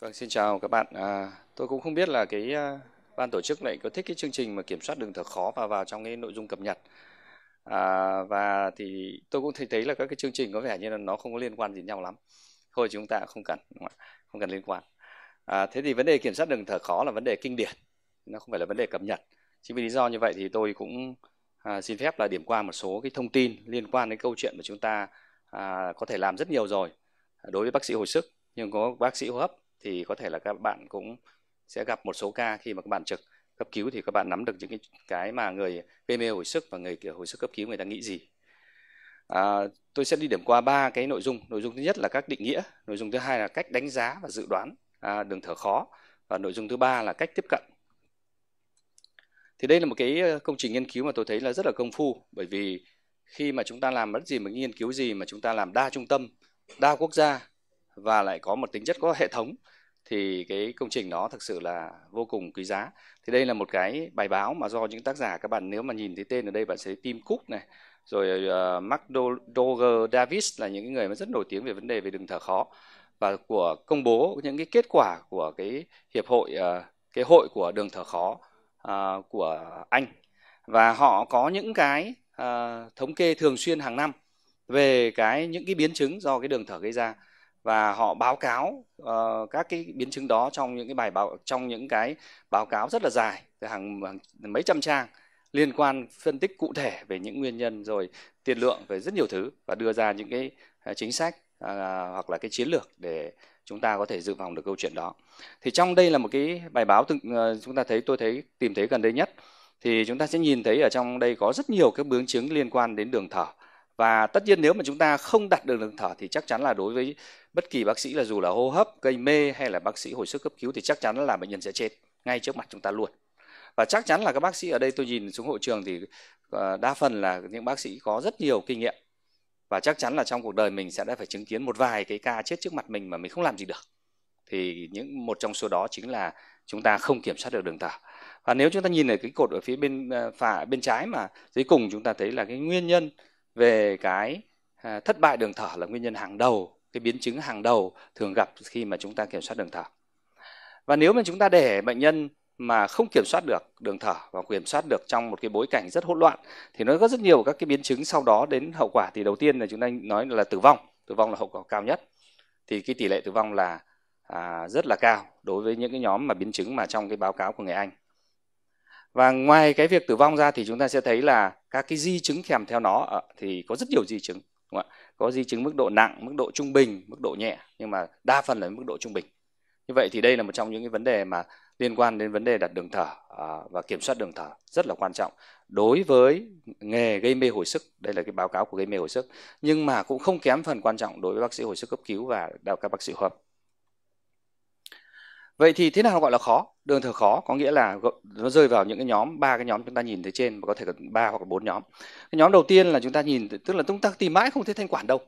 Vâng, xin chào các bạn. À, tôi cũng không biết là cái uh, ban tổ chức lại có thích cái chương trình mà kiểm soát đường thở khó và vào trong cái nội dung cập nhật. À, và thì tôi cũng thấy thấy là các cái chương trình có vẻ như là nó không có liên quan gì nhau lắm. Thôi chúng ta không cần, không, không cần liên quan. À, thế thì vấn đề kiểm soát đường thở khó là vấn đề kinh điển, nó không phải là vấn đề cập nhật. Chính vì lý do như vậy thì tôi cũng à, xin phép là điểm qua một số cái thông tin liên quan đến câu chuyện mà chúng ta à, có thể làm rất nhiều rồi à, đối với bác sĩ hồi sức nhưng có bác sĩ hô hấp thì có thể là các bạn cũng sẽ gặp một số ca khi mà các bạn trực cấp cứu thì các bạn nắm được những cái, cái mà người PME hồi sức và người kiểu hồi sức cấp cứu người ta nghĩ gì. À, tôi sẽ đi điểm qua ba cái nội dung. Nội dung thứ nhất là các định nghĩa, nội dung thứ hai là cách đánh giá và dự đoán à, đường thở khó và nội dung thứ ba là cách tiếp cận. Thì đây là một cái ờ, công trình nghiên cứu mà tôi thấy là rất là công phu bởi vì khi mà chúng ta làm bất gì mà nghiên cứu gì mà chúng ta làm đa trung tâm, đa quốc gia và lại có một tính chất có hệ thống thì cái công trình đó thực sự là vô cùng quý giá. Thì đây là một cái bài báo mà do những tác giả các bạn nếu mà nhìn thấy tên ở đây bạn sẽ thấy Tim Cook này, rồi uh, Mark Doger Davis là những người mà rất nổi tiếng về vấn đề về đường thở khó và của công bố những cái kết quả của cái hiệp hội uh, cái hội của đường thở khó uh, của Anh và họ có những cái uh, thống kê thường xuyên hàng năm về cái những cái biến chứng do cái đường thở gây ra và họ báo cáo uh, các cái biến chứng đó trong những cái bài báo trong những cái báo cáo rất là dài hàng, hàng mấy trăm trang liên quan phân tích cụ thể về những nguyên nhân rồi tiền lượng về rất nhiều thứ và đưa ra những cái à, chính sách uh, hoặc là cái chiến lược để chúng ta có thể dự phòng được câu chuyện đó thì trong đây là một cái bài báo từng uh, chúng ta thấy tôi thấy tìm thấy gần đây nhất thì chúng ta sẽ nhìn thấy ở trong đây có rất nhiều các biến chứng liên quan đến đường thở và tất nhiên nếu mà chúng ta không đặt được đường thở thì chắc chắn là đối với bất kỳ bác sĩ là dù là hô hấp gây mê hay là bác sĩ hồi sức cấp cứu thì chắc chắn là bệnh nhân sẽ chết ngay trước mặt chúng ta luôn và chắc chắn là các bác sĩ ở đây tôi nhìn xuống hội trường thì ờ, đa phần là những bác sĩ có rất nhiều kinh nghiệm và chắc chắn là trong cuộc đời mình sẽ đã phải chứng kiến một vài cái ca chết trước mặt mình mà mình không làm gì được thì những một trong số đó chính là chúng ta không kiểm soát được đường thở và nếu chúng ta nhìn ở cái cột ở phía bên ờ, phải bên trái mà dưới cùng chúng ta thấy là cái nguyên nhân về cái ờ, thất bại đường thở là nguyên nhân hàng đầu cái biến chứng hàng đầu thường gặp khi mà chúng ta kiểm soát đường thở và nếu mà chúng ta để bệnh nhân mà không kiểm soát được đường thở và kiểm soát được trong một cái bối cảnh rất hỗn loạn thì nó có rất nhiều các cái biến chứng sau đó đến hậu quả thì đầu tiên là chúng ta nói là tử vong tử vong là hậu quả cao nhất thì cái tỷ lệ tử vong là à, rất là cao đối với những cái nhóm mà biến chứng mà trong cái báo cáo của người Anh và ngoài cái việc tử vong ra thì chúng ta sẽ thấy là các cái di chứng kèm theo nó ờ, thì có rất nhiều di chứng Đúng không ạ? Có di chứng mức độ nặng, mức độ trung bình, mức độ nhẹ nhưng mà đa phần là mức độ trung bình. Như vậy thì đây là một trong những cái vấn đề mà liên quan đến vấn đề đặt đường thở à, và kiểm soát đường thở rất là quan trọng đối với nghề gây mê hồi sức đây là cái báo cáo của gây mê hồi sức nhưng mà cũng không kém phần quan trọng đối với bác sĩ hồi sức cấp cứu và đào các bác sĩ hợp vậy thì thế nào gọi là khó đường thở khó có nghĩa là nó rơi vào những cái nhóm ba cái nhóm chúng ta nhìn thấy trên và có thể là ba hoặc bốn nhóm cái nhóm đầu tiên là chúng ta nhìn tức là chúng ta tìm mãi không thấy thanh quản đâu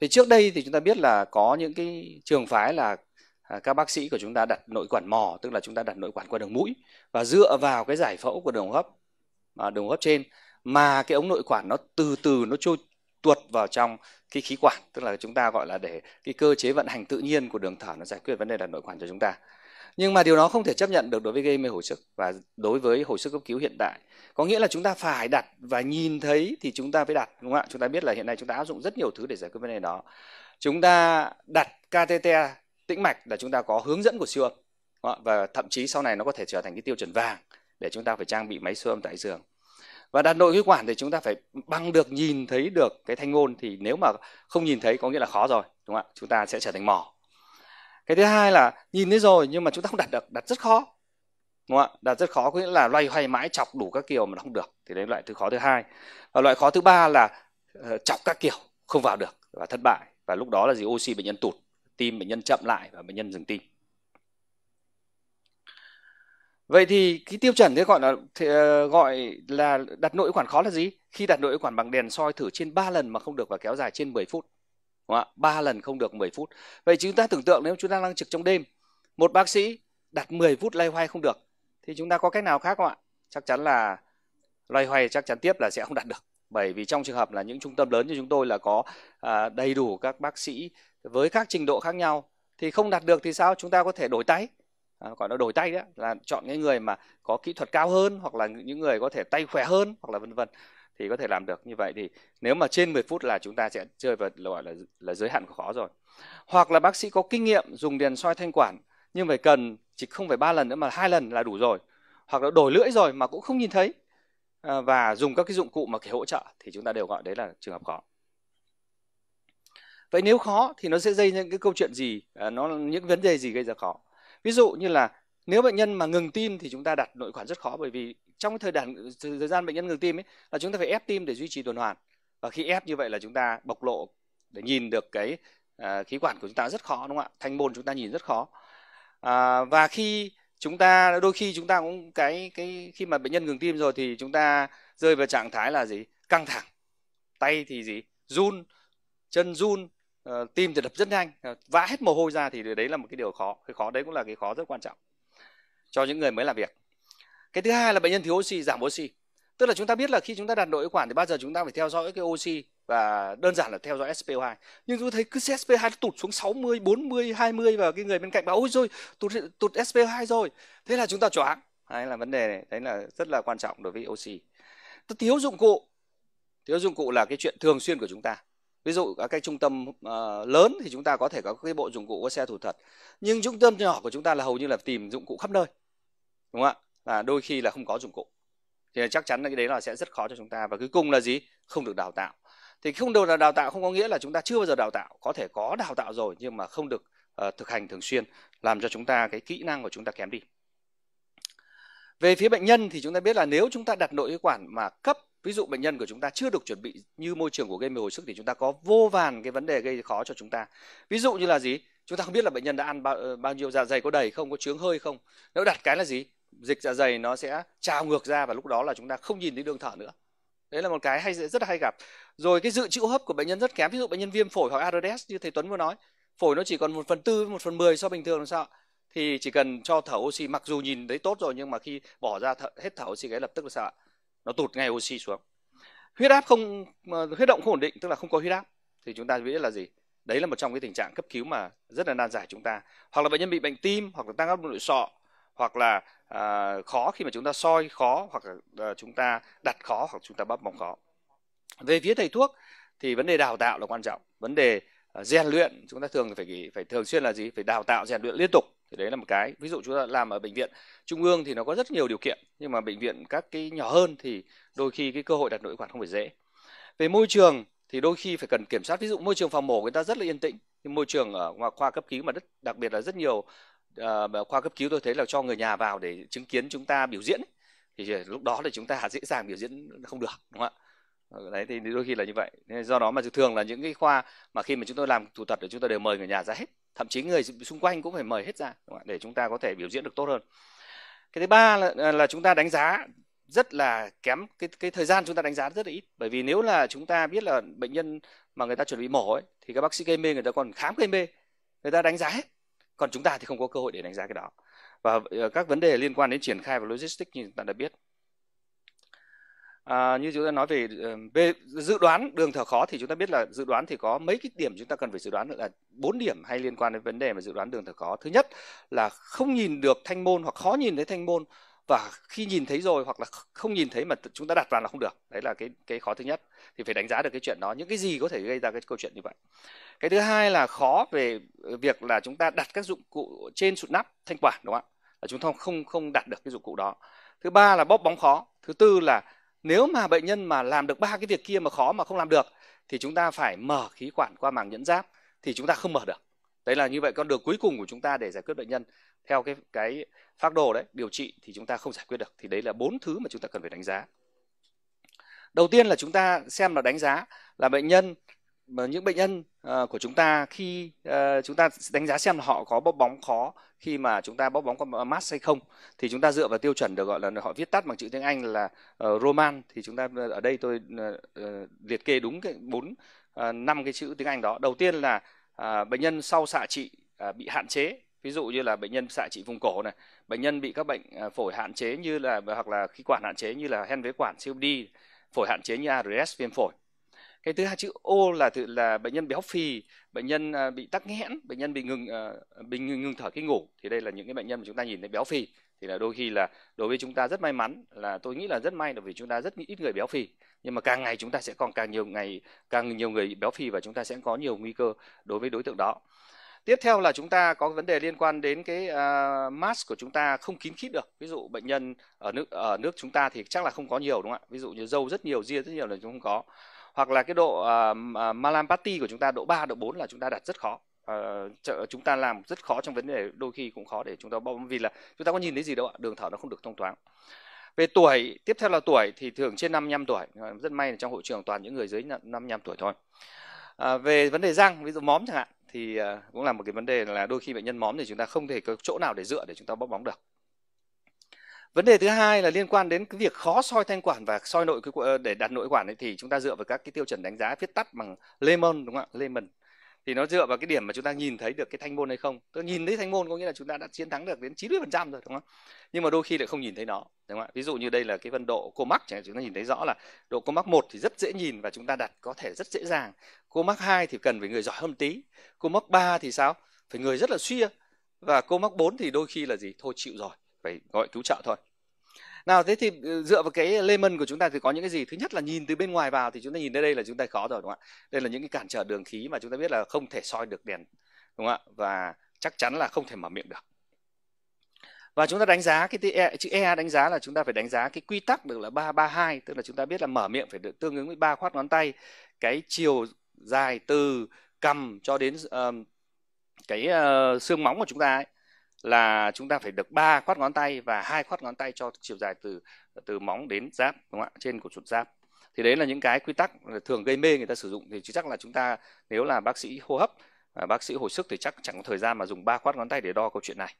thì trước đây thì chúng ta biết là có những cái trường phái là à, các bác sĩ của chúng ta đặt nội quản mò tức là chúng ta đặt nội quản qua đường mũi và dựa vào cái giải phẫu của đường hô hấp à, đường hô hấp trên mà cái ống nội quản nó từ từ nó trôi tuột vào trong cái khí quản tức là chúng ta gọi là để cái cơ chế vận hành tự nhiên của đường thở nó giải quyết vấn đề là nội quản cho chúng ta nhưng mà điều đó không thể chấp nhận được đối với gây mê hồi sức và đối với hồi sức cấp cứu hiện đại có nghĩa là chúng ta phải đặt và nhìn thấy thì chúng ta phải đặt đúng không ạ chúng ta biết là hiện nay chúng ta áp dụng rất nhiều thứ để giải quyết vấn đề đó chúng ta đặt catheter tĩnh mạch là chúng ta có hướng dẫn của siêu âm và thậm chí sau này nó có thể trở thành cái tiêu chuẩn vàng để chúng ta phải trang bị máy siêu âm tại giường và đặt nội khí quản thì chúng ta phải bằng được nhìn thấy được cái thanh ngôn thì nếu mà không nhìn thấy có nghĩa là khó rồi đúng không ạ chúng ta sẽ trở thành mỏ cái thứ hai là nhìn thấy rồi nhưng mà chúng ta không đặt được đặt rất khó đúng không ạ đặt rất khó có nghĩa là loay hoay mãi chọc đủ các kiểu mà nó không được thì đấy là loại thứ khó thứ hai và loại khó thứ ba là uh, chọc các kiểu không vào được và thất bại và lúc đó là gì oxy bệnh nhân tụt tim bệnh nhân chậm lại và bệnh nhân dừng tim Vậy thì cái tiêu chuẩn thế gọi là thì, ờ, gọi là đặt nội quản khó là gì? Khi đặt nội quản bằng đèn soi thử trên 3 lần mà không được và kéo dài trên 10 phút. Đúng không ạ? 3 lần không được 10 phút. Vậy chúng ta tưởng tượng nếu chúng ta đang trực trong đêm, một bác sĩ đặt 10 phút lay hoay không được thì chúng ta có cách nào khác không ạ? Chắc chắn là loay hoay chắc chắn tiếp là sẽ không đặt được bởi vì trong trường hợp là những trung tâm lớn như chúng tôi là có à, đầy đủ các bác sĩ với các trình độ khác nhau thì không đặt được thì sao chúng ta có thể đổi tay à, gọi nó đổi tay đấy là chọn cái người mà có kỹ thuật cao hơn hoặc là những người có thể tay khỏe hơn hoặc là vân vân thì có thể làm được như vậy thì nếu mà trên 10 phút là chúng ta sẽ chơi vào gọi là là giới hạn của khó rồi hoặc là bác sĩ có kinh nghiệm dùng đèn soi thanh quản nhưng phải cần chỉ không phải ba lần nữa mà hai lần là đủ rồi hoặc là đổi lưỡi rồi mà cũng không nhìn thấy à, và dùng các cái dụng cụ mà cái hỗ trợ thì chúng ta đều gọi đấy là trường hợp khó vậy nếu khó thì nó sẽ dây những cái câu chuyện gì à, nó những vấn đề gì gây ra khó ví dụ như là nếu bệnh nhân mà ngừng tim thì chúng ta đặt nội khoản rất khó bởi vì trong cái thời đoạn thời gian bệnh nhân ngừng tim ấy là chúng ta phải ép tim để duy trì tuần hoàn và khi ép như vậy là chúng ta bộc lộ để nhìn được cái à, khí quản của chúng ta rất khó đúng không ạ thanh môn chúng ta nhìn rất khó à, và khi chúng ta đôi khi chúng ta cũng cái cái khi mà bệnh nhân ngừng tim rồi thì chúng ta rơi vào trạng thái là gì căng thẳng tay thì gì run chân run uh, tim thì đập rất nhanh ờ, vã hết mồ hôi ra thì đấy là một cái điều khó cái khó đấy cũng là cái khó rất quan trọng cho những người mới làm việc cái thứ hai là bệnh nhân thiếu oxy giảm oxy tức là chúng ta biết là khi chúng ta đặt nội quản thì bao giờ chúng ta phải theo dõi cái oxy và đơn giản là theo dõi SPO2 nhưng tôi thấy cứ SPO2 nó tụt xuống 60, 40, 20 và cái người bên cạnh bảo ôi rồi tụt tụt SPO2 rồi thế là chúng ta choáng đấy là vấn đề này đấy là rất là quan trọng đối với oxy thiếu dụng cụ thiếu dụng cụ là cái chuyện thường xuyên của chúng ta ví dụ các cái trung tâm uh, lớn thì chúng ta có thể có cái bộ dụng cụ có xe thủ thuật. nhưng trung tâm nhỏ của chúng ta là hầu như là tìm dụng cụ khắp nơi đúng không ạ là đôi khi là không có dụng cụ thì chắc chắn là cái đấy là sẽ rất khó cho chúng ta và cuối cùng là gì không được đào tạo thì không được là đào tạo không có nghĩa là chúng ta chưa bao giờ đào tạo có thể có đào tạo rồi nhưng mà không được uh, thực hành thường xuyên làm cho chúng ta cái kỹ năng của chúng ta kém đi về phía bệnh nhân thì chúng ta biết là nếu chúng ta đặt nội khí quản mà cấp ví dụ bệnh nhân của chúng ta chưa được chuẩn bị như môi trường của gây hồi sức thì chúng ta có vô vàn cái vấn đề gây khó cho chúng ta ví dụ như là gì chúng ta không biết là bệnh nhân đã ăn bao, ờ, bao nhiêu dạ dày có đầy không có trướng hơi không nếu đặt cái là gì dịch dạ dày nó sẽ trào ngược ra và lúc đó là chúng ta không nhìn thấy đường thở nữa đấy là một cái hay rất là hay gặp rồi cái dự trữ hô hấp của bệnh nhân rất kém ví dụ bệnh nhân viêm phổi hoặc ARDS như thầy Tuấn vừa nói phổi nó chỉ còn một phần tư với một phần mười so bình thường làm sao thì chỉ cần cho thở oxy mặc dù nhìn thấy tốt rồi nhưng mà khi bỏ ra thở, hết thở oxy cái lập tức là sao ạ nó tụt ngay oxy xuống huyết áp không huyết động không ổn định tức là không có huyết áp thì chúng ta biết là gì đấy là một trong cái tình trạng cấp cứu mà rất là nan giải chúng ta hoặc là bệnh nhân bị bệnh tim hoặc là tăng áp nội sọ hoặc là à, khó khi mà chúng ta soi khó hoặc là à, chúng ta đặt khó hoặc chúng ta bóp bóng khó về phía thầy thuốc thì vấn đề đào tạo là quan trọng vấn đề à, rèn à, luyện chúng ta thường phải phải thường xuyên là gì phải đào tạo rèn luyện liên tục thì đấy là một cái ví dụ chúng ta làm ở bệnh viện trung ương thì nó có rất nhiều điều kiện nhưng mà bệnh viện các cái nhỏ hơn thì đôi khi cái cơ hội đặt nội quản không phải dễ về môi trường thì đôi khi phải cần kiểm soát ví dụ môi trường phòng mổ người ta rất là yên tĩnh nhưng môi trường ở ngoài khoa cấp cứu mà rất đặc biệt là rất nhiều uh, khoa cấp cứu tôi thấy là cho người nhà vào để chứng kiến chúng ta biểu diễn thì lúc đó là chúng ta dễ dàng biểu diễn không được đúng không ạ ờ, đấy thì đôi khi là như vậy nên do đó mà thường là những cái khoa mà khi mà chúng tôi làm thủ thuật thì chúng tôi đều mời người nhà ra hết thậm chí người xung quanh cũng phải mời hết ra để chúng ta có thể biểu diễn được tốt hơn cái thứ ba là, là chúng ta đánh giá rất là kém cái cái thời gian chúng ta đánh giá rất là ít bởi vì nếu là chúng ta biết là bệnh nhân mà người ta chuẩn bị mổ ấy thì các bác sĩ gây mê người ta còn khám gây mê người ta đánh giá hết còn chúng ta thì không có cơ hội để đánh giá cái đó và ờ, các vấn đề liên quan đến triển khai và logistics như chúng ta đã biết à, như chúng ta nói về về ờ, dự đoán đường thở khó thì chúng ta biết là dự đoán thì có mấy cái điểm chúng ta cần phải dự đoán là bốn điểm hay liên quan đến vấn đề mà dự đoán đường thở khó thứ nhất là không nhìn được thanh môn hoặc khó nhìn thấy thanh môn và khi nhìn thấy rồi hoặc là không nhìn thấy mà chúng ta đặt vào là không được đấy là cái cái khó thứ nhất thì phải đánh giá được cái chuyện đó những cái gì có thể gây ra cái câu chuyện như vậy cái thứ hai là khó về ờ, việc là chúng ta đặt các dụng cụ trên sụn nắp thanh quản đúng không ạ là chúng ta không không đặt được cái dụng cụ đó thứ ba là bóp bóng khó thứ tư là nếu mà bệnh nhân mà làm được ba cái việc kia mà khó mà không làm được thì chúng ta phải mở khí quản qua màng nhẫn giáp thì chúng ta không mở được đấy là như vậy con đường cuối cùng của chúng ta để giải quyết bệnh nhân theo cái cái phác đồ đấy điều trị thì chúng ta không giải quyết được thì đấy là bốn thứ mà chúng ta cần phải đánh giá đầu tiên là chúng ta xem là đánh giá là bệnh nhân mà những bệnh nhân uh, của chúng ta khi uh, chúng ta đánh giá xem là họ có bóp bóng khó khi mà chúng ta bóp bóng qua mass hay không thì chúng ta dựa vào tiêu chuẩn được gọi là họ viết tắt bằng chữ tiếng Anh là uh, Roman thì chúng ta ở đây tôi uh, liệt kê đúng cái bốn năm cái chữ tiếng Anh đó. Đầu tiên là uh, bệnh nhân sau xạ trị uh, bị hạn chế ví dụ như là bệnh nhân xạ trị vùng cổ này bệnh nhân bị các bệnh phổi hạn chế như là hoặc là khí quản hạn chế như là hen phế quản COPD phổi hạn chế như ARS viêm phổi cái thứ hai chữ ô là tự là bệnh nhân béo phì bệnh nhân à, bị tắc nghẽn bệnh nhân bị ngừng à, bị ngừng, ngừng thở khi ngủ thì đây là những cái bệnh nhân mà chúng ta nhìn thấy béo phì thì là đôi khi là đối với chúng ta rất may mắn là tôi nghĩ là rất may là vì chúng ta rất ít người béo phì nhưng mà càng ngày chúng ta sẽ còn càng nhiều ngày càng nhiều người béo phì và chúng ta sẽ có nhiều nguy cơ đối với đối tượng đó tiếp theo là chúng ta có vấn đề liên quan đến cái uh, mask của chúng ta không kín khít được ví dụ bệnh nhân ở nước ở nước chúng ta thì chắc là không có nhiều đúng không ạ ví dụ như dâu rất nhiều ria rất nhiều là chúng không có hoặc là cái độ uh, Malampati của chúng ta độ 3 độ 4 là chúng ta đặt rất khó uh, chúng ta làm rất khó trong vấn đề đôi khi cũng khó để chúng ta bong vì là chúng ta có nhìn thấy gì đâu ạ đường thở nó không được thông thoáng về tuổi tiếp theo là tuổi thì thường trên 55 tuổi ờ, rất may là trong hội trường toàn những người dưới 55 tuổi thôi à, về vấn đề răng ví dụ móm chẳng hạn thì cũng là một cái vấn đề là đôi khi bệnh nhân móm thì chúng ta không thể có chỗ nào để dựa để chúng ta bóp bóng được vấn đề thứ hai là liên quan đến cái việc khó soi thanh quản và soi nội để đặt nội quản ấy thì chúng ta dựa vào các cái tiêu chuẩn đánh giá viết tắt bằng lemon đúng không ạ lemon thì nó dựa vào cái điểm mà chúng ta nhìn thấy được cái thanh môn hay không tôi nhìn thấy thanh môn có nghĩa là chúng ta đã chiến thắng được đến 90% rồi đúng không nhưng mà đôi khi lại không nhìn thấy nó đúng không ví dụ như đây là cái phân độ cô mắc chẳng chúng ta nhìn thấy rõ là độ cô mắc một thì rất dễ nhìn và chúng ta đặt có thể rất dễ dàng cô mắc hai thì cần phải người giỏi hơn tí cô mắc ba thì sao phải người rất là suy và cô mắc 4 thì đôi khi là gì thôi chịu rồi phải gọi cứu trợ thôi nào thế thì ừ, dựa vào cái lemon của chúng ta thì có những cái gì thứ nhất là nhìn từ bên ngoài vào thì chúng ta nhìn thấy đây là chúng ta khó rồi đúng không ạ đây là những cái cản trở đường khí mà chúng ta biết là không thể soi được đèn đúng không ạ và chắc chắn là không thể mở miệng được và chúng ta đánh giá cái e, chữ e đánh giá là chúng ta phải đánh giá cái quy tắc được là ba ba hai tức là chúng ta biết là mở miệng phải được tương ứng với ba khoát ngón tay cái chiều dài từ cầm cho đến uh, cái uh, xương móng của chúng ta ấy, là chúng ta phải được ba khoát ngón tay và hai khoát ngón tay cho chiều dài từ từ móng đến giáp đúng không ạ trên của chuột giáp thì đấy là những cái quy tắc thường gây mê người ta sử dụng thì chắc là chúng ta nếu là bác sĩ hô hấp à, bác sĩ hồi sức thì chắc chẳng có thời gian mà dùng ba khoát ngón tay để đo câu chuyện này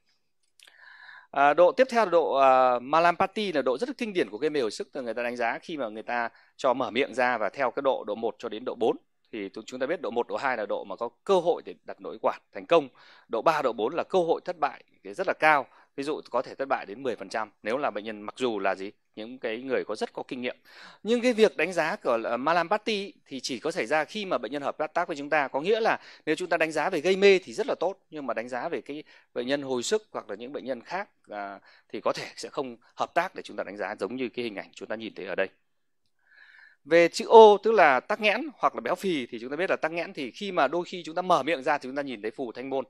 À, độ tiếp theo là độ uh, Malampati là độ rất là kinh điển của gây mê hồi sức người ta đánh giá khi mà người ta cho mở miệng ra và theo cái độ độ 1 cho đến độ 4 thì chúng ta biết độ 1, độ 2 là độ mà có cơ hội để đặt nội quản thành công. Độ 3, độ 4 là cơ hội thất bại thì rất là cao. Ví dụ có thể thất bại đến 10% nếu là bệnh nhân mặc dù là gì những cái người có rất có kinh nghiệm. Nhưng cái việc đánh giá của ờ, Malampati thì chỉ có xảy ra khi mà bệnh nhân hợp tác với chúng ta. Có nghĩa là nếu chúng ta đánh giá về gây mê thì rất là tốt nhưng mà đánh giá về cái bệnh nhân hồi sức hoặc là những bệnh nhân khác à, thì có thể sẽ không hợp tác để chúng ta đánh giá giống như cái hình ảnh chúng ta nhìn thấy ở đây về chữ ô tức là tắc nghẽn hoặc là béo phì thì chúng ta biết là tắc nghẽn thì khi mà đôi khi chúng ta mở miệng ra thì chúng ta nhìn thấy phù thanh môn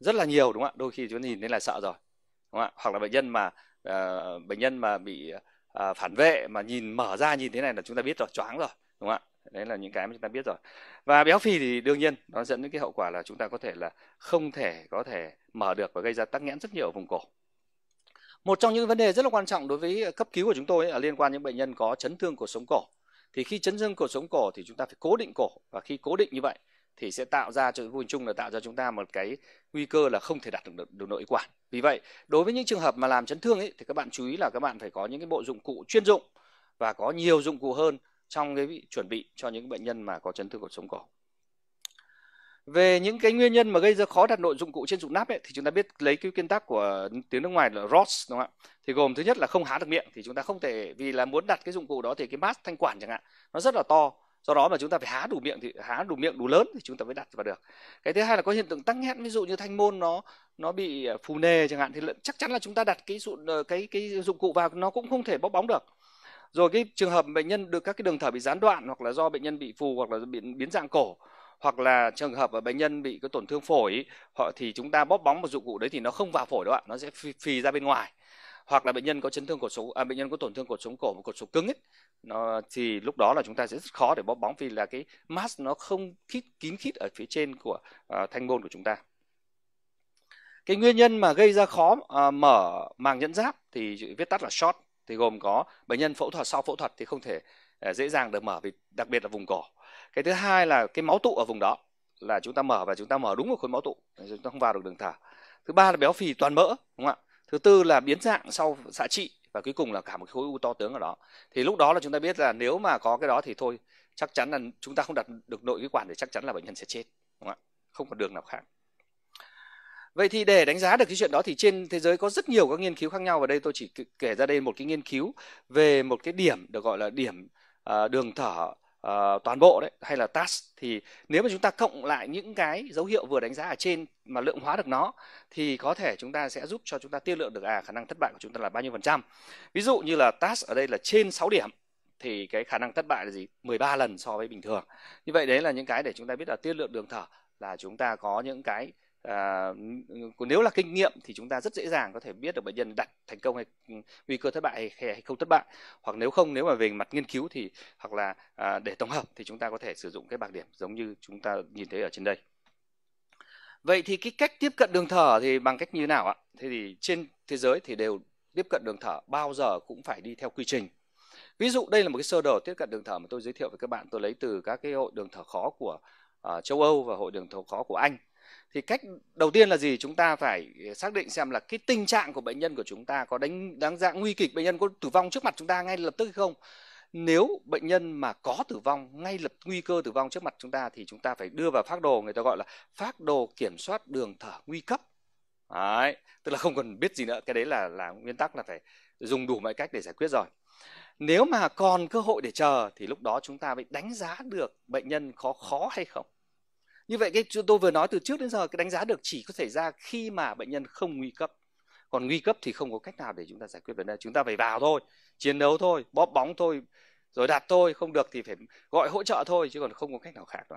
rất là nhiều đúng không ạ đôi khi chúng ta nhìn thấy là sợ rồi đúng không ạ hoặc là bệnh nhân mà uh, bệnh nhân mà bị uh, phản vệ mà nhìn mở ra nhìn thế này là chúng ta biết rồi choáng rồi đúng không ạ đấy là những cái mà chúng ta biết rồi và béo phì thì đương nhiên nó dẫn đến cái hậu quả là chúng ta có thể là không thể có thể mở được và gây ra tắc nghẽn rất nhiều ở vùng cổ một trong những vấn đề rất là quan trọng đối với cấp cứu của chúng tôi ấy, là liên quan những bệnh nhân có chấn thương cuộc sống cổ thì khi chấn thương cột sống cổ thì chúng ta phải cố định cổ và khi cố định như vậy thì sẽ tạo ra cho vui chung là tạo ra chúng ta một cái nguy cơ là không thể đạt được được nội quản vì vậy đối với những trường hợp mà làm chấn thương ấy thì các bạn chú ý là các bạn phải có những cái bộ dụng cụ chuyên dụng và có nhiều dụng cụ hơn trong cái chuẩn bị cho những bệnh nhân mà có chấn thương cột sống cổ về những cái nguyên nhân mà gây ra khó đặt nội dụng cụ trên dụng nắp ấy, thì chúng ta biết lấy cái kiên tắc của tiếng nước ngoài là ROS đúng không ạ? Thì gồm thứ nhất là không há được miệng thì chúng ta không thể vì là muốn đặt cái dụng cụ đó thì cái mát thanh quản chẳng hạn nó rất là to do đó mà chúng ta phải há đủ miệng thì há đủ miệng đủ lớn thì chúng ta mới đặt vào được cái thứ hai là có hiện tượng tắc nghẽn ví dụ như thanh môn nó nó bị à, phù nề chẳng hạn thì chắc chắn là chúng ta đặt cái dụng ờ, cái cái dụng cụ vào nó cũng không thể bóp bóng được rồi cái trường hợp bệnh nhân được các cái đường thở bị gián đoạn hoặc là do bệnh nhân bị phù hoặc là bị biến dạng cổ hoặc là trường hợp ở bệnh nhân bị cái tổn thương phổi họ thì chúng ta bóp bóng một dụng cụ đấy thì nó không vào phổi đâu ạ nó sẽ phì, phì ra bên ngoài hoặc là bệnh nhân có chấn thương cột sống à, bệnh nhân có tổn thương cột sống cổ một cột sống cứng ấy nó thì lúc đó là chúng ta sẽ rất khó để bóp bóng vì là cái mass nó không khít kín khít ở phía trên của uh, thanh môn của chúng ta cái nguyên nhân mà gây ra khó uh, mở màng nhẫn giáp thì viết tắt là short thì gồm có bệnh nhân phẫu thuật sau phẫu thuật thì không thể uh, dễ dàng được mở vì đặc biệt là vùng cổ cái thứ hai là cái máu tụ ở vùng đó là chúng ta mở và chúng ta mở đúng một khối máu tụ chúng ta không vào được đường thở thứ ba là béo phì toàn mỡ đúng không ạ thứ tư là biến dạng sau xạ trị và cuối cùng là cả một khối u to tướng ở đó thì lúc đó là chúng ta biết là nếu mà có cái đó thì thôi chắc chắn là chúng ta không đặt được nội khí quản thì chắc chắn là bệnh nhân sẽ chết đúng không ạ không còn đường nào khác vậy thì để đánh giá được cái chuyện đó thì trên thế giới có rất nhiều các nghiên cứu khác nhau và đây tôi chỉ kể ra đây một cái nghiên cứu về một cái điểm được gọi là điểm ờ, đường thở uh, toàn bộ đấy hay là task thì nếu mà chúng ta cộng lại những cái dấu hiệu vừa đánh giá ở trên mà lượng hóa được nó thì có thể chúng ta sẽ giúp cho chúng ta tiết lượng được à khả năng thất bại của chúng ta là bao nhiêu phần trăm ví dụ như là task ở đây là trên 6 điểm thì cái khả năng thất bại là gì 13 lần so với bình thường như vậy đấy là những cái để chúng ta biết là tiết lượng đường thở là chúng ta có những cái à, nếu là kinh nghiệm thì chúng ta rất dễ dàng có thể biết được bệnh nhân đặt thành công hay ừ, nguy cơ thất bại hay, hay không thất bại hoặc nếu không nếu mà về mặt nghiên cứu thì hoặc là à, để tổng hợp thì chúng ta có thể sử dụng cái bảng điểm giống như chúng ta nhìn thấy ở trên đây vậy thì cái cách tiếp cận đường thở thì bằng cách như nào ạ thế thì trên thế giới thì đều tiếp cận đường thở bao giờ cũng phải đi theo quy trình ví dụ đây là một cái sơ đồ tiếp cận đường thở mà tôi giới thiệu với các bạn tôi lấy từ các cái hội đường thở khó của uh, châu âu và hội đường thở khó của anh thì cách đầu tiên là gì chúng ta phải xác định xem là cái tình trạng của bệnh nhân của chúng ta có đánh đáng dạng nguy kịch bệnh nhân có tử vong trước mặt chúng ta ngay lập tức hay không nếu bệnh nhân mà có tử vong ngay lập nguy cơ tử vong trước mặt chúng ta thì chúng ta phải đưa vào phác đồ người ta gọi là phác đồ kiểm soát đường thở nguy cấp đấy tức là không cần biết gì nữa cái đấy là là nguyên tắc là phải dùng đủ mọi cách để giải quyết rồi nếu mà còn cơ hội để chờ thì lúc đó chúng ta phải đánh giá được bệnh nhân có khó hay không như vậy cái tôi vừa nói từ trước đến giờ cái đánh giá được chỉ có xảy ra khi mà bệnh nhân không nguy cấp còn nguy cấp thì không có cách nào để chúng ta giải quyết vấn đề chúng ta phải vào thôi chiến đấu thôi bóp bóng thôi rồi đặt thôi không được thì phải gọi hỗ trợ thôi chứ còn không có cách nào khác nữa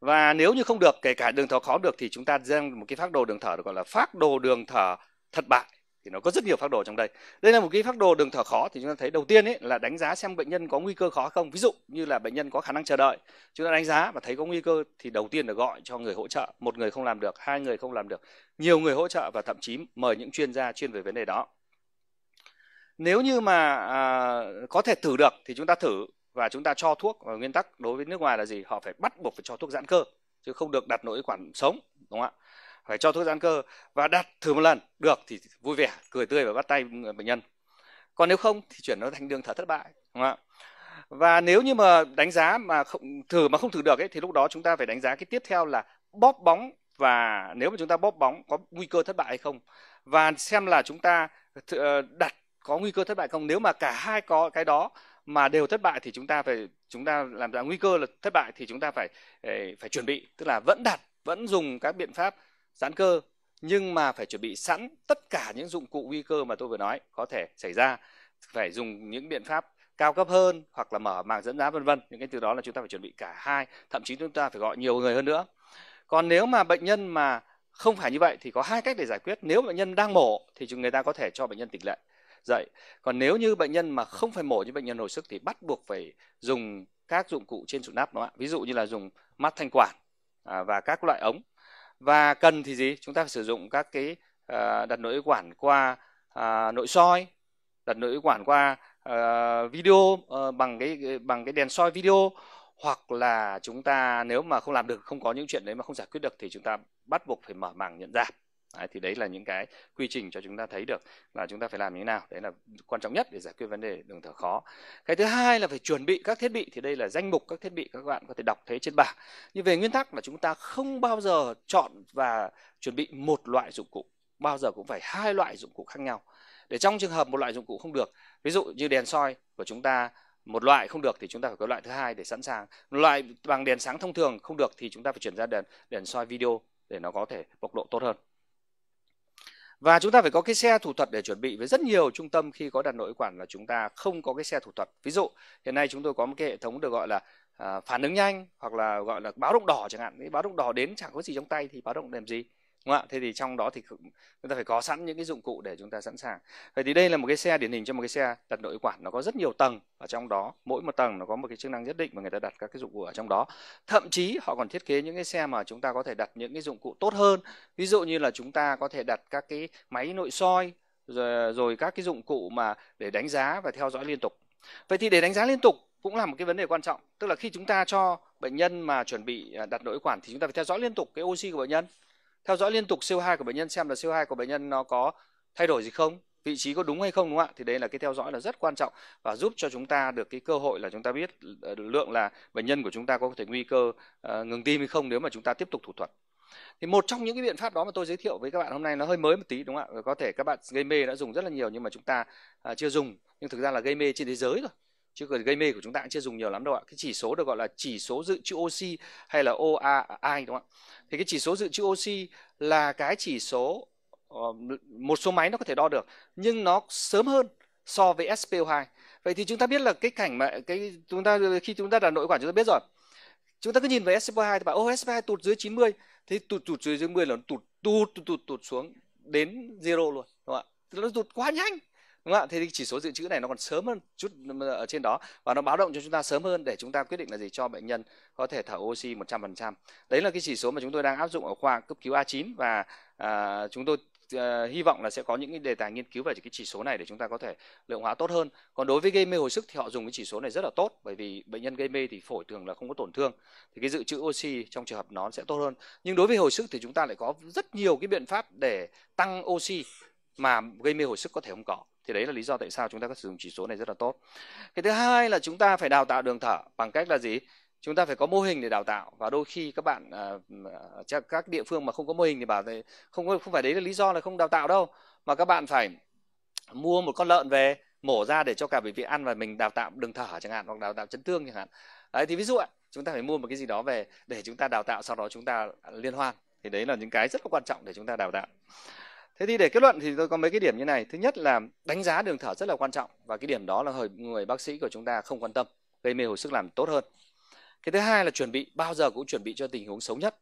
và nếu như không được kể cả đường thở khó được thì chúng ta ra một cái phác đồ đường thở được gọi là phác đồ đường thở thất bại thì nó có rất nhiều phác đồ trong đây đây là một cái phác đồ đường thở khó thì chúng ta thấy đầu tiên ấy là đánh giá xem bệnh nhân có nguy cơ khó không ví dụ như là bệnh nhân có khả năng chờ đợi chúng ta đánh giá và thấy có nguy cơ thì đầu tiên là gọi cho người hỗ trợ một người không làm được hai người không làm được nhiều người hỗ trợ và thậm chí mời những chuyên gia chuyên về vấn đề đó nếu như mà à, có thể thử được thì chúng ta thử và chúng ta cho thuốc và nguyên tắc đối với nước ngoài là gì họ phải bắt buộc phải cho thuốc giãn cơ chứ không được đặt nội quản sống đúng không ạ phải cho thuốc giãn cơ và đặt thử một lần được thì vui vẻ cười tươi và bắt tay bệnh nhân còn nếu không thì chuyển nó thành đường thở thất bại đúng không ạ và nếu như mà đánh giá mà không thử mà không thử được ấy, thì lúc đó chúng ta phải đánh giá cái tiếp theo là bóp bóng và nếu mà chúng ta bóp bóng có nguy cơ thất bại hay không và xem là chúng ta ờ, đặt có nguy cơ thất bại không nếu mà cả hai có cái đó mà đều thất bại thì chúng ta phải chúng ta làm ra nguy cơ là thất bại thì chúng ta phải ờ, phải chuẩn bị tức là vẫn đặt vẫn dùng các biện pháp giãn cơ nhưng mà phải chuẩn bị sẵn tất cả những dụng cụ nguy cơ mà tôi vừa nói có thể xảy ra phải dùng những biện pháp cao cấp hơn hoặc là mở màng dẫn giá vân vân những cái từ đó là chúng ta phải chuẩn bị cả hai thậm chí chúng ta phải gọi nhiều người hơn nữa còn nếu mà bệnh nhân mà không phải như vậy thì có hai cách để giải quyết nếu bệnh nhân đang mổ thì người ta có thể cho bệnh nhân tỉnh lệ dậy còn nếu như bệnh nhân mà không phải mổ như bệnh nhân hồi sức thì bắt buộc phải dùng các dụng cụ trên sụn nắp đó ví dụ như là dùng mắt thanh quản à, và các loại ống và cần thì gì chúng ta phải sử dụng các cái uh, đặt nội quản qua uh, nội soi đặt nội quản qua uh, video uh, bằng cái bằng cái đèn soi video hoặc là chúng ta nếu mà không làm được không có những chuyện đấy mà không giải quyết được thì chúng ta bắt buộc phải mở màng nhận dạng Đấy, thì đấy là những cái quy trình cho chúng ta thấy được là chúng ta phải làm như thế nào đấy là quan trọng nhất để giải quyết vấn đề đường thở khó cái thứ hai là phải chuẩn bị các thiết bị thì đây là danh mục các thiết bị các bạn có thể đọc thấy trên bảng như về nguyên tắc là chúng ta không bao giờ chọn và chuẩn bị một loại dụng cụ bao giờ cũng phải hai loại dụng cụ khác nhau để trong trường hợp một loại dụng cụ không được ví dụ như đèn soi của chúng ta một loại không được thì chúng ta phải có loại thứ hai để sẵn sàng loại bằng đèn sáng thông thường không được thì chúng ta phải chuyển ra đèn đèn soi video để nó có thể bộc lộ tốt hơn và chúng ta phải có cái xe thủ thuật để chuẩn bị với rất nhiều trung tâm khi có đặt nội quản là chúng ta không có cái xe thủ thuật ví dụ hiện nay chúng tôi có một cái hệ thống được gọi là à, phản ứng nhanh hoặc là gọi là báo động đỏ chẳng hạn cái báo động đỏ đến chẳng có gì trong tay thì báo động làm gì đúng không ạ thế thì trong đó thì chúng ta phải có sẵn những cái dụng cụ để chúng ta sẵn sàng vậy thì đây là một cái xe điển hình cho một cái xe đặt nội quản nó có rất nhiều tầng và trong đó mỗi một tầng nó có một cái chức năng nhất định và người ta đặt các cái dụng cụ ở trong đó thậm chí họ còn thiết kế những cái xe mà chúng ta có thể đặt những cái dụng cụ tốt hơn ví dụ như là chúng ta có thể đặt các cái máy nội soi rồi, rồi các cái dụng cụ mà để đánh giá và theo dõi liên tục vậy thì để đánh giá liên tục cũng là một cái vấn đề quan trọng tức là khi chúng ta cho bệnh nhân mà chuẩn bị à, đặt nội quản thì chúng ta phải theo dõi liên tục cái oxy của bệnh nhân theo dõi liên tục CO2 của bệnh nhân xem là CO2 của bệnh nhân nó có thay đổi gì không vị trí có đúng hay không đúng không ạ thì đây là cái theo dõi là rất quan trọng và giúp cho chúng ta được cái cơ hội là chúng ta biết ờ, lượng là bệnh nhân của chúng ta có thể nguy cơ uh, ngừng tim hay không nếu mà chúng ta tiếp tục thủ thuật thì một trong những cái biện pháp đó mà tôi giới thiệu với các bạn hôm nay nó hơi mới một tí đúng không ạ có thể các bạn gây mê đã dùng rất là nhiều nhưng mà chúng ta uh, chưa dùng nhưng thực ra là gây mê trên thế giới rồi chứ còn gây mê của chúng ta cũng chưa dùng nhiều lắm đâu ạ cái chỉ số được gọi là chỉ số dự trữ oxy hay là OAI đúng không ạ thì cái chỉ số dự trữ oxy là cái chỉ số ờ, một số máy nó có thể đo được nhưng nó sớm hơn so với SPO2 vậy thì chúng ta biết là cái cảnh mà cái chúng ta khi chúng ta đặt nội quản chúng ta biết rồi chúng ta cứ nhìn vào SPO2 thì bảo ô SPO2 tụt dưới 90 thế tụt tụt dưới 90 là nó tụt tụt tụt, tụt xuống đến zero luôn đúng không ạ nó tụt quá nhanh đúng không ạ thế thì chỉ số dự trữ này nó còn sớm hơn chút ở trên đó và nó báo động cho chúng ta sớm hơn để chúng ta quyết định là gì cho bệnh nhân có thể thở oxy 100% đấy là cái chỉ số mà chúng tôi đang áp dụng ở khoa cấp cứu A9 và à, chúng tôi uh, hy vọng là sẽ có những cái đề tài nghiên cứu về cái chỉ số này để chúng ta có thể lượng hóa tốt hơn. Còn đối với gây mê hồi sức thì họ dùng cái chỉ số này rất là tốt bởi vì bệnh nhân gây mê thì phổi thường là không có tổn thương thì cái dự trữ oxy trong trường hợp nó sẽ tốt hơn. Nhưng đối với hồi sức thì chúng ta lại có rất nhiều cái biện pháp để tăng oxy mà gây mê hồi sức có thể không có thì đấy là lý do tại sao chúng ta có sử dụng chỉ số này rất là tốt cái thứ hai là chúng ta phải đào tạo đường thở bằng cách là gì chúng ta phải có mô hình để đào tạo và đôi khi các bạn à, à các địa phương mà không có mô hình thì bảo thì không không phải đấy là lý do là không đào tạo đâu mà các bạn phải mua một con lợn về mổ ra để cho cả bệnh viện ăn và mình đào tạo đường thở chẳng hạn hoặc đào tạo chấn thương chẳng hạn đấy thì ví dụ chúng ta phải mua một cái gì đó về để chúng ta đào tạo sau đó chúng ta liên hoan thì đấy là những cái rất là quan trọng để chúng ta đào tạo Thế thì để kết luận thì tôi có mấy cái điểm như này. Thứ nhất là đánh giá đường thở rất là quan trọng và cái điểm đó là hơi người bác sĩ của chúng ta không quan tâm, gây mê hồi sức làm tốt hơn. Cái thứ hai là chuẩn bị, bao giờ cũng chuẩn bị cho tình huống xấu nhất.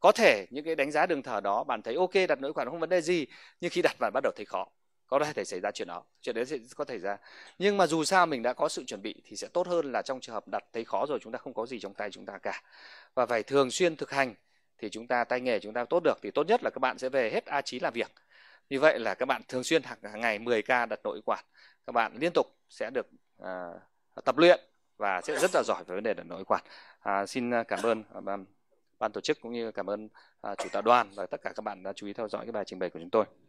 Có thể những cái đánh giá đường thở đó bạn thấy ok đặt nội quản không vấn đề gì, nhưng khi đặt bạn bắt đầu thấy khó. Có thể xảy ra chuyện đó, chuyện đấy sẽ có thể ra. Nhưng mà dù sao mình đã có sự chuẩn bị thì sẽ tốt hơn là trong trường hợp đặt thấy khó rồi chúng ta không có gì trong tay chúng ta cả. Và phải thường xuyên thực hành thì chúng ta tay nghề chúng ta tốt được thì tốt nhất là các bạn sẽ về hết A9 làm việc như vậy là các bạn thường xuyên hàng, hàng ngày 10 k đặt nội quản các bạn liên tục sẽ được à, tập luyện và sẽ rất là giỏi về vấn đề đặt nội quản à, xin à, cảm ơn à, ban, ban tổ chức cũng như cảm ơn à, chủ tọa đoàn và tất cả các bạn đã chú ý theo dõi cái bài trình bày của chúng tôi